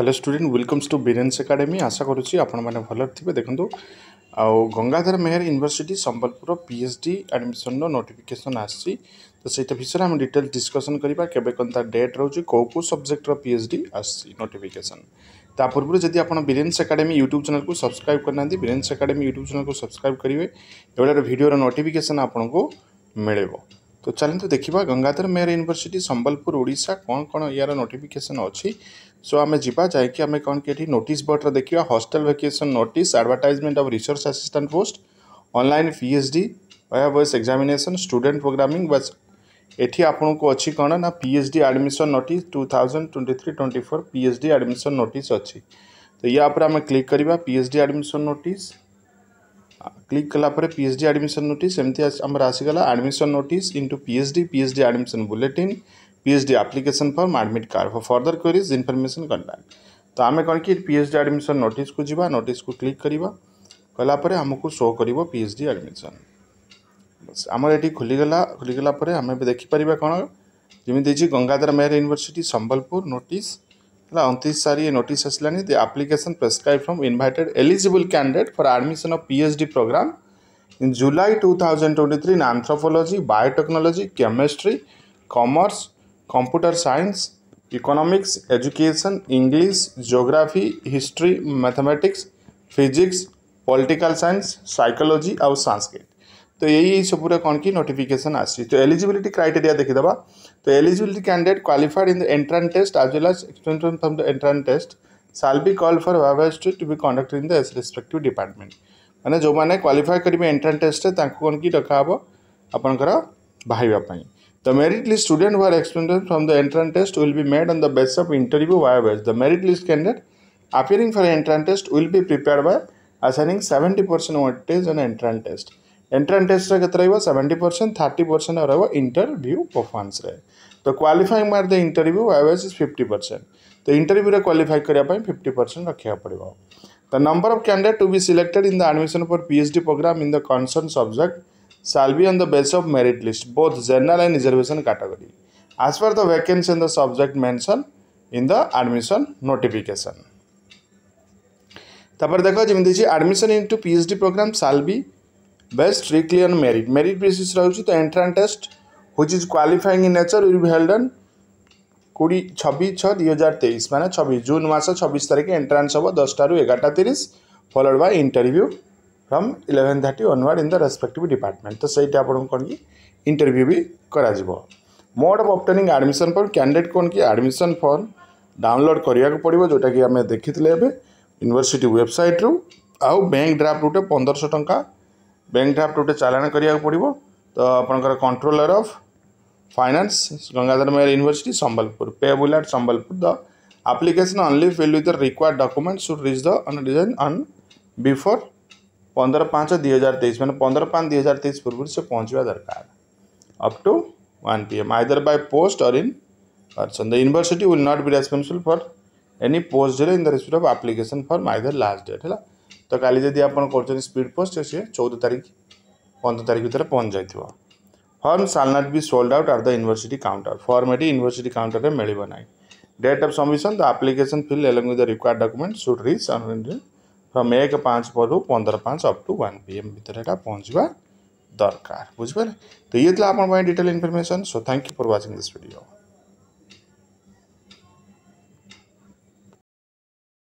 hello student welcomes to বিরেন্স academy আশা করছি আপনার ভালরে থাকবে দেখুন আও Gangadhar Meher university Sambalpur PhD admission notification আসছি তো সেইটা বিষয়ে আমি ডিটেল ডিসকসন করা কেবে কোন তার ডেট রয়েছে কেউ কেউ সবজেক্টর পিএচডি আসছি নোটিফিকেসন তা পূর্ব যদি আপনার বিরেন্স একাডেমি ইউট্यूब চ্যানেল কু সবসক্রাইব করে না বিরেন্স একাডেমি ইউট্यूब চ্যানেল কু সবসক্রাইব করবে এগুলোর ভিডিওর নোটিফিকেসন আপনার মিলব तो चलते देखा गंगाधर मेहर यूनिवर्सीटी संबलपुर ओडा कौन कौन यार नोटिफिकेसन अच्छी सो आम जा नोट बोर्डर देखा hostel vacation note advertisement of research assistant post online P H D वाया वयस एक्जामेसन स्टूडेंट प्रोग्रामिंग बस ये आपको अच्छी कौन ना P H D admission note two thousand twenty three twenty four P H D admission note अच्छी तो या क्लिक करवा P H D admission note click କଲା ପରେ P H D admission notice ଏମିତି ଆମର ଆସିଗଲା admission notice into P H D P H D admission bulletin P H D application form admit card for further queries information contact ତ ଆମେ କ'ଣ କି P H D admission ନୋଟିସ୍କୁ ଯିବା ନୋଟିସ୍କୁ କ୍ଲିକ୍ କରିବା କଲାପରେ ଆମକୁ ଶୋ କରିବ ପି ଏଚ୍ ଡି ଆଡ଼ମିସନ୍ ଆମର ଏଠି ଖୋଲିଗଲା ଖୋଲିଗଲା ପରେ ଆମେ ଦେଖିପାରିବା କ'ଣ ଯେମିତି ହେଇଛି ଗଙ୍ଗାଧର ମେହେର ୟୁନିଭର୍ସିଟି ସମ୍ବଲପୁର ନୋଟିସ୍ अंतीस ये नोटिस आसलानी application prescribe from invited eligible candidate for admission of P H D program in July two thousand twenty three in anthropology biotechnology chemistry commerce computer science economics education English geography history mathematics physics political science psychology और संस्कृत तो यही सब कौन कि notification आसी तो एलिजिलिटी criteria देखीद तो eligibility candidate qualified in the entrance test as well as extension from the entrance test shall be call for viva to be conduct in this S department मैंने जो मैंने क्वाफाए करेंगे एंट्रांस टेस्ट कौन कि रखाहब आप बाहरपाई the merit list student were expended from the entrance test will be made on the base of interview viva voce the merit list candidate appearing for entrance test will be prepare by assigning seventy percent weightage on entrance test entrance test के seventy percent thirty percent रोक interview performance तो qualifying mark interview average fifty percent तो interview में qualify करने fifty percent रखा पड़ो तो number of candidate to be selected in the admission for P H D program in the concern subject shall be on the base of merit list both general and reservation category as per the vacancy in the subject mention in the admission notification तापर देख जमी admission in to P H D program shall be based strictly on merit merit basis रही तो entrance test हुई is qualifying in nature will be held on कोड़ी छब्बीस छः दुई हजार तेईस मैंने छब्बीस जून मस छब्बीस तारीख एंट्रान्स हम दसटा एगारटा तीस followed by interview from eleven thirty onward in the respective department तो सही आपन इंटरव्यू भी कर mode of obtaining admission form candidate कौन कि आडमिशन फर्म डाउनलोड करने को पड़ा जोटा कि आम देखी एवं यूनिभर्सीट व्वेबसाइट्रु आउ बैंक ड्राफ्ट गोटे पंद्रह टाँचा बैंक ड्राफ्ट गोटे चलाण करने पड़ो तो आपंकर controller of finance Gangadhar Meher university Sambalpur payable at Sambalpur the application only fill with the required documents should reach the on रिजन अन् बिफोर पंदर पाँच दुई हजार तेईस मैंने पंदर पाँच दुई हजार तेईस पूर्व से पहुँचा दरकार up to one P M either by post or in person the university will not be responsible for any post zero in the respect of application for माइदर लास्ट डेट है तो कल जी आप कर स्पीड पोस्ट सी चौदह तारीख पंद्रह तारीख भितर पहुँच जाइए firm shall not be sold out or the university counter form at university counter में मिले ना date of submission the application filled with the require document should reach from एक पाँच पर पंद्रह पाँच अफ टू वन पी एम भितर पहुँचवा दरकार बुझे तो ये आप detail information so thank you for watching this दिस्डियो